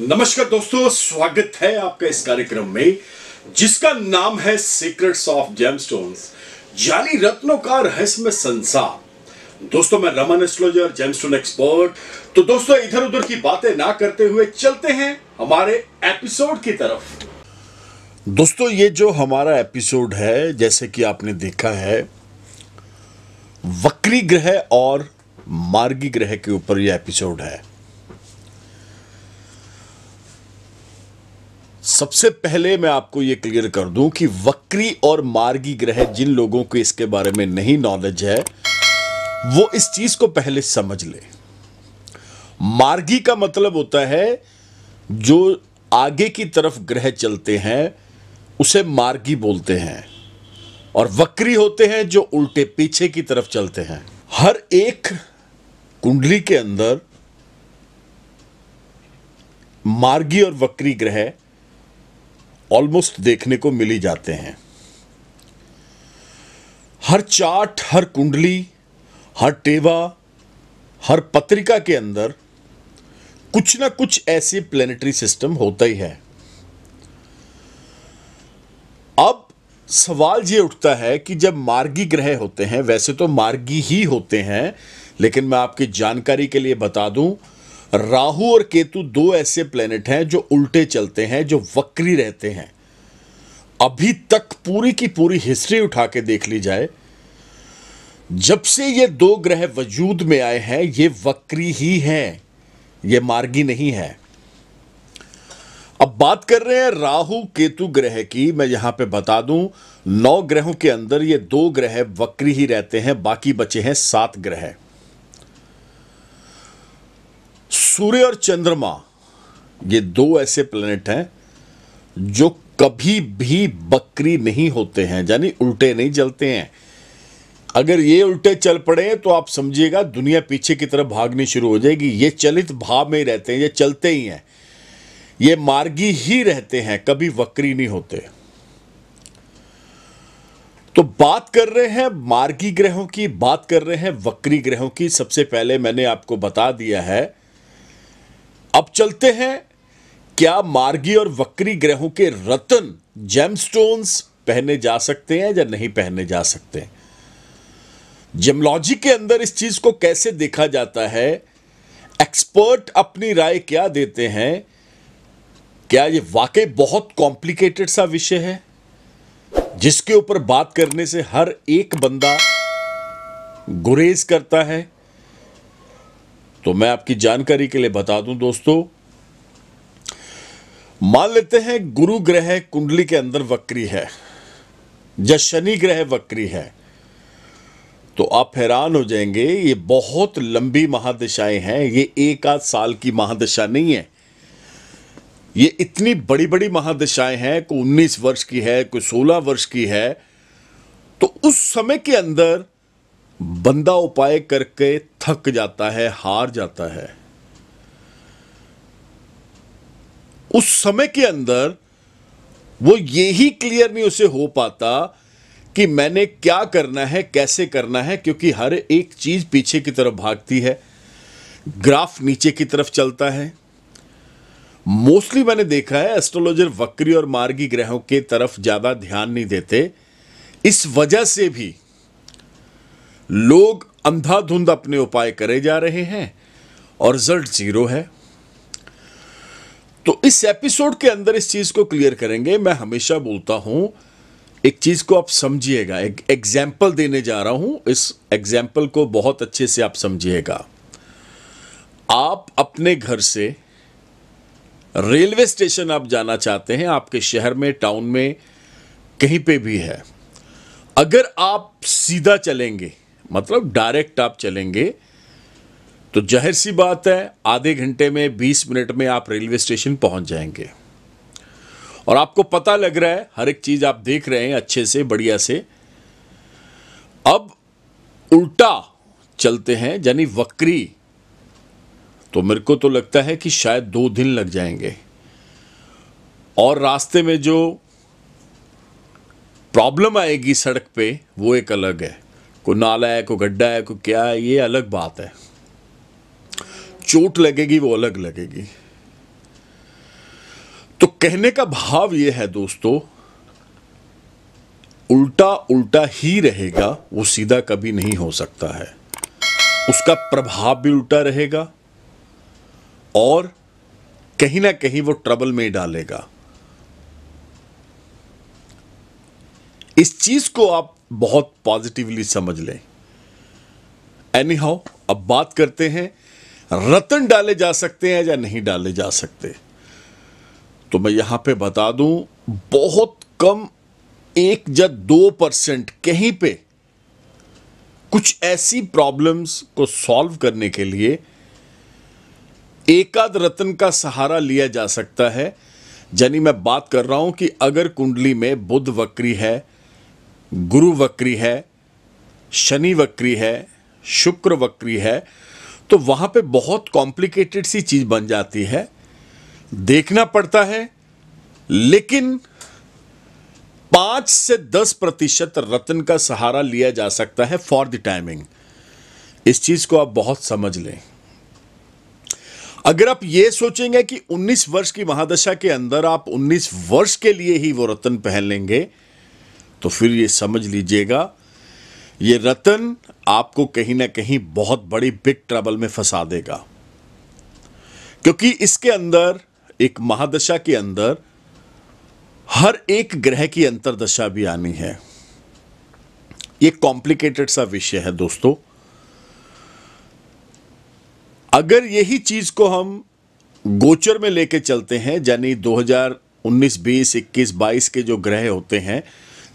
नमस्कार दोस्तों स्वागत है आपका इस कार्यक्रम में जिसका नाम है सीक्रेट्स ऑफ जेमस्टोन्स जाली रत्नों का रहस्यमय संसार दोस्तों मैं रमन एस्ट्रोलॉजर जेमस्टोन एक्सपर्ट तो दोस्तों इधर उधर की बातें ना करते हुए चलते हैं हमारे एपिसोड की तरफ दोस्तों ये जो हमारा एपिसोड है जैसे कि आपने देखा है वक्री ग्रह और मार्गी ग्रह के ऊपर यह एपिसोड है सबसे पहले मैं आपको ये क्लियर कर दूं कि वक्री और मार्गी ग्रह जिन लोगों को इसके बारे में नहीं नॉलेज है वो इस चीज को पहले समझ ले मार्गी का मतलब होता है जो आगे की तरफ ग्रह चलते हैं उसे मार्गी बोलते हैं और वक्री होते हैं जो उल्टे पीछे की तरफ चलते हैं हर एक कुंडली के अंदर मार्गी और वक्री ग्रह ऑलमोस्ट देखने को मिली जाते हैं हर चार्ट हर कुंडली हर टेवा हर पत्रिका के अंदर कुछ ना कुछ ऐसे प्लेनेटरी सिस्टम होता ही है अब सवाल ये उठता है कि जब मार्गी ग्रह होते हैं वैसे तो मार्गी ही होते हैं लेकिन मैं आपकी जानकारी के लिए बता दूं राहु और केतु दो ऐसे प्लेनेट हैं जो उल्टे चलते हैं जो वक्री रहते हैं अभी तक पूरी की पूरी हिस्ट्री उठा के देख ली जाए जब से ये दो ग्रह वजूद में आए हैं ये वक्री ही हैं ये मार्गी नहीं है अब बात कर रहे हैं राहु केतु ग्रह की मैं यहां पे बता दूं नौ ग्रहों के अंदर ये दो ग्रह वक्री ही रहते हैं बाकी बचे हैं सात ग्रह सूर्य और चंद्रमा ये दो ऐसे प्लेनेट हैं जो कभी भी बकरी नहीं होते हैं यानी उल्टे नहीं चलते हैं अगर ये उल्टे चल पड़े तो आप समझिएगा दुनिया पीछे की तरफ भागनी शुरू हो जाएगी ये चलित भाव में ही रहते हैं ये चलते ही हैं ये मार्गी ही रहते हैं कभी वक्री नहीं होते तो बात कर रहे हैं मार्गी ग्रहों की बात कर रहे हैं वक्री ग्रहों की सबसे पहले मैंने आपको बता दिया है अब चलते हैं क्या मार्गी और वक्री ग्रहों के रतन जेमस्टोन्स पहने जा सकते हैं या नहीं पहने जा सकते जेमलॉजी के अंदर इस चीज को कैसे देखा जाता है एक्सपर्ट अपनी राय क्या देते हैं क्या ये वाकई बहुत कॉम्प्लिकेटेड सा विषय है जिसके ऊपर बात करने से हर एक बंदा गुरेज करता है तो मैं आपकी जानकारी के लिए बता दूं दोस्तों मान लेते हैं गुरु ग्रह कुंडली के अंदर वक्री है या शनि ग्रह वक्री है तो आप हैरान हो जाएंगे ये बहुत लंबी महादशाएं हैं ये एक आध साल की महादशा नहीं है ये इतनी बड़ी बड़ी महादशाएं हैं कोई उन्नीस वर्ष की है कोई सोलह वर्ष की है तो उस समय के अंदर बंदा उपाय करके थक जाता है हार जाता है उस समय के अंदर वो यही क्लियर नहीं उसे हो पाता कि मैंने क्या करना है कैसे करना है क्योंकि हर एक चीज पीछे की तरफ भागती है ग्राफ नीचे की तरफ चलता है मोस्टली मैंने देखा है एस्ट्रोलॉजर वक्री और मार्गी ग्रहों के तरफ ज़्यादा ध्यान नहीं देते इस वजह से भी लोग अंधाधुंध अपने उपाय करे जा रहे हैं और रिजल्ट जीरो है तो इस एपिसोड के अंदर इस चीज़ को क्लियर करेंगे मैं हमेशा बोलता हूं एक चीज़ को आप समझिएगा एक एग्जाम्पल देने जा रहा हूं इस एग्जाम्पल को बहुत अच्छे से आप समझिएगा आप अपने घर से रेलवे स्टेशन आप जाना चाहते हैं आपके शहर में टाउन में कहीं पे भी है अगर आप सीधा चलेंगे मतलब डायरेक्ट आप चलेंगे तो जाहिर सी बात है आधे घंटे में बीस मिनट में आप रेलवे स्टेशन पहुंच जाएंगे और आपको पता लग रहा है हर एक चीज़ आप देख रहे हैं अच्छे से बढ़िया से अब उल्टा चलते हैं यानी वक्री तो मेरे को तो लगता है कि शायद दो दिन लग जाएंगे और रास्ते में जो प्रॉब्लम आएगी सड़क पे वो एक अलग है कोई नाला है कोई गड्ढा है कोई क्या है ये अलग बात है चोट लगेगी वो अलग लगेगी तो कहने का भाव ये है दोस्तों उल्टा उल्टा ही रहेगा वो सीधा कभी नहीं हो सकता है उसका प्रभाव भी उल्टा रहेगा और कहीं ना कहीं वो ट्रबल में डालेगा इस चीज को आप बहुत पॉजिटिवली समझ लें एनी हाउ अब बात करते हैं रतन डाले जा सकते हैं या नहीं डाले जा सकते तो मैं यहां पे बता दूं बहुत कम एक या दो परसेंट कहीं पे कुछ ऐसी प्रॉब्लम्स को सॉल्व करने के लिए एकाध रतन का सहारा लिया जा सकता है यानी मैं बात कर रहा हूं कि अगर कुंडली में बुध वक्री है गुरु वक्री है शनि वक्री है शुक्र वक्री है तो वहाँ पे बहुत कॉम्प्लिकेटेड सी चीज़ बन जाती है देखना पड़ता है लेकिन पाँच से दस प्रतिशत रत्न का सहारा लिया जा सकता है फॉर द टाइमिंग इस चीज़ को आप बहुत समझ लें अगर आप ये सोचेंगे कि 19 वर्ष की महादशा के अंदर आप 19 वर्ष के लिए ही वो रत्न पहन लेंगे तो फिर ये समझ लीजिएगा ये रतन आपको कहीं ना कहीं बहुत बड़ी बिग ट्रबल में फंसा देगा क्योंकि इसके अंदर एक महादशा के अंदर हर एक ग्रह की अंतरदशा भी आनी है ये कॉम्प्लिकेटेड सा विषय है दोस्तों अगर यही चीज को हम गोचर में लेके चलते हैं यानी 2019, 20, 21, 22 के जो ग्रह होते हैं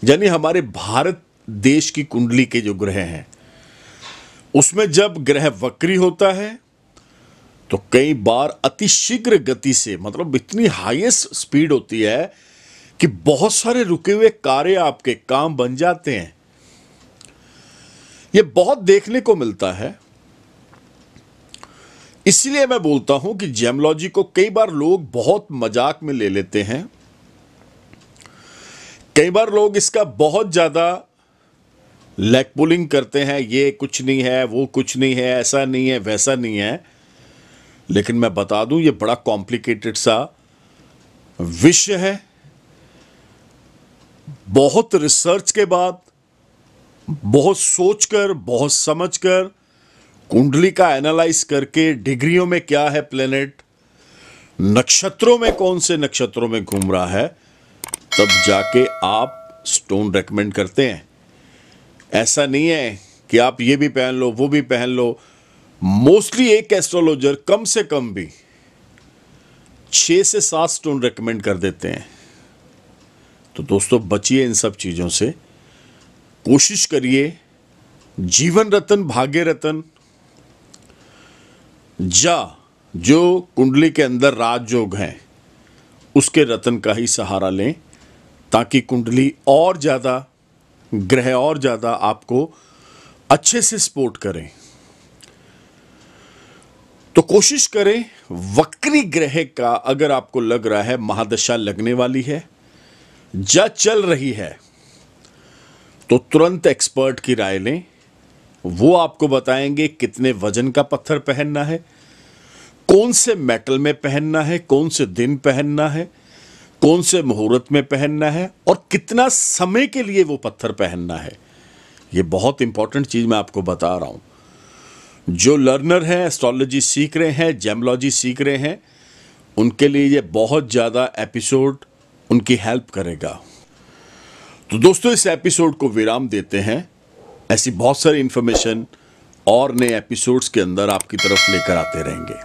यानी हमारे भारत देश की कुंडली के जो ग्रह हैं उसमें जब ग्रह वक्री होता है तो कई बार अतिशीघ्र गति से मतलब इतनी हाईएस्ट स्पीड होती है कि बहुत सारे रुके हुए कार्य आपके काम बन जाते हैं यह बहुत देखने को मिलता है इसलिए मैं बोलता हूं कि जेमलॉजी को कई बार लोग बहुत मजाक में ले लेते हैं कई बार लोग इसका बहुत ज़्यादा लेग पुलिंग करते हैं ये कुछ नहीं है वो कुछ नहीं है ऐसा नहीं है वैसा नहीं है लेकिन मैं बता दूं ये बड़ा कॉम्प्लिकेटेड सा विषय है बहुत रिसर्च के बाद बहुत सोचकर बहुत समझकर कुंडली का एनालाइज करके डिग्रियों में क्या है प्लेनेट नक्षत्रों में कौन से नक्षत्रों में घूम रहा है तब जाके आप स्टोन रेकमेंड करते हैं ऐसा नहीं है कि आप ये भी पहन लो वो भी पहन लो मोस्टली एक एस्ट्रोलॉजर कम से कम भी छः से सात स्टोन रेकमेंड कर देते हैं तो दोस्तों बचिए इन सब चीज़ों से कोशिश करिए जीवन रतन भाग्य रतन जा जो कुंडली के अंदर राजयोग हैं उसके रतन का ही सहारा लें ताकि कुंडली और ज़्यादा ग्रह और ज़्यादा आपको अच्छे से सपोर्ट करें तो कोशिश करें वक्री ग्रह का अगर आपको लग रहा है महादशा लगने वाली है या चल रही है तो तुरंत एक्सपर्ट की राय लें वो आपको बताएंगे कितने वजन का पत्थर पहनना है कौन से मेटल में पहनना है कौन से दिन पहनना है कौन से मुहूर्त में पहनना है और कितना समय के लिए वो पत्थर पहनना है ये बहुत इंपॉर्टेंट चीज़ मैं आपको बता रहा हूँ जो लर्नर हैं एस्ट्रोलॉजी सीख रहे हैं जेमलॉजी सीख रहे हैं उनके लिए ये बहुत ज़्यादा एपिसोड उनकी हेल्प करेगा तो दोस्तों इस एपिसोड को विराम देते हैं ऐसी बहुत सारी इंफॉर्मेशन और नए एपिसोड्स के अंदर आपकी तरफ लेकर आते रहेंगे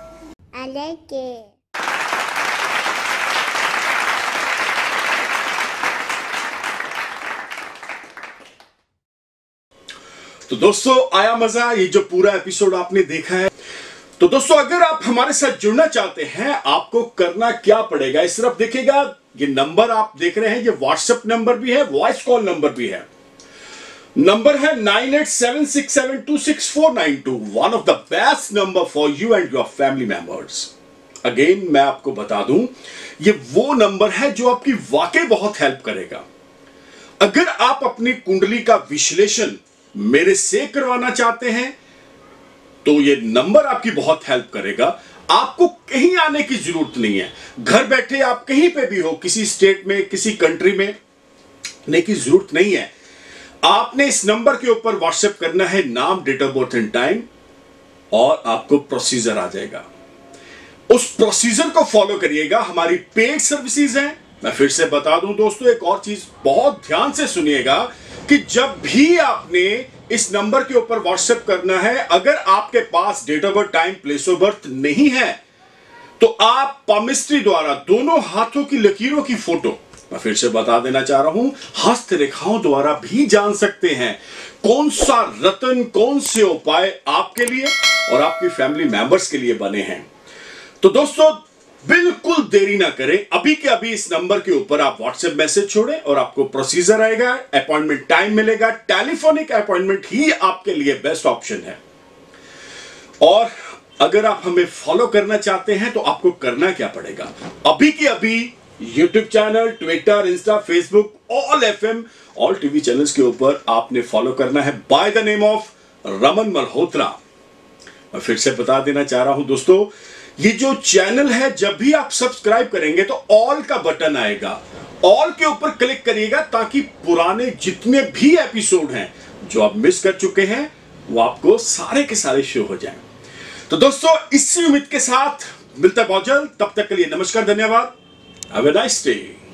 तो दोस्तों आया मजा ये जो पूरा एपिसोड आपने देखा है तो दोस्तों अगर आप हमारे साथ जुड़ना चाहते हैं आपको करना क्या पड़ेगा इस तरफ देखिएगा ये नंबर आप देख रहे हैं ये व्हाट्सएप नंबर भी है वॉइस कॉल नंबर भी है नंबर है nine eight seven six seven two six four nine two one of the best number for you and your family members again मैं आपको बता दूं ये वो नंबर है जो आपकी वाकई बहुत हेल्प करेगा अगर आप अपनी कुंडली का विश्लेषण मेरे से करवाना चाहते हैं तो ये नंबर आपकी बहुत हेल्प करेगा आपको कहीं आने की जरूरत नहीं है घर बैठे आप कहीं पे भी हो किसी स्टेट में किसी कंट्री में आने की जरूरत नहीं है आपने इस नंबर के ऊपर व्हाट्सएप करना है नाम date of birth and time और आपको प्रोसीजर आ जाएगा उस प्रोसीजर को फॉलो करिएगा हमारी पेड सर्विसेज हैं मैं फिर से बता दूं दोस्तों एक और चीज बहुत ध्यान से सुनिएगा कि जब भी आपने इस नंबर के ऊपर व्हाट्सएप करना है अगर आपके पास date of birth time place of birth नहीं है तो आप पमिस्ट्री द्वारा दोनों हाथों की लकीरों की फोटो मैं फिर से बता देना चाह रहा हूं हस्त रेखाओं द्वारा भी जान सकते हैं कौन सा रतन कौन से उपाय आपके लिए और आपकी फैमिली मेंबर्स के लिए बने हैं तो दोस्तों बिल्कुल देरी ना करें अभी के अभी इस नंबर के ऊपर आप व्हाट्सएप मैसेज छोड़ें और आपको प्रोसीजर आएगा अपॉइंटमेंट टाइम मिलेगा टेलीफोनिक अपॉइंटमेंट ही आपके लिए बेस्ट ऑप्शन है और अगर आप हमें फॉलो करना चाहते हैं तो आपको करना क्या पड़ेगा अभी के अभी YouTube channel Twitter Insta Facebook all F M all TV channel के ऊपर आपने फॉलो करना है by the name of Raman Malhotra मैं फिर से बता देना चाह रहा हूं दोस्तों ये जो चैनल है जब भी आप सब्सक्राइब करेंगे तो ऑल का बटन आएगा ऑल के ऊपर क्लिक करिएगा ताकि पुराने जितने भी एपिसोड हैं जो आप मिस कर चुके हैं वो आपको सारे के सारे शो हो जाएं तो दोस्तों इसी उम्मीद के साथ मिलता बहुत जल्द तब तक के लिए नमस्कार धन्यवाद हैव नाइस डे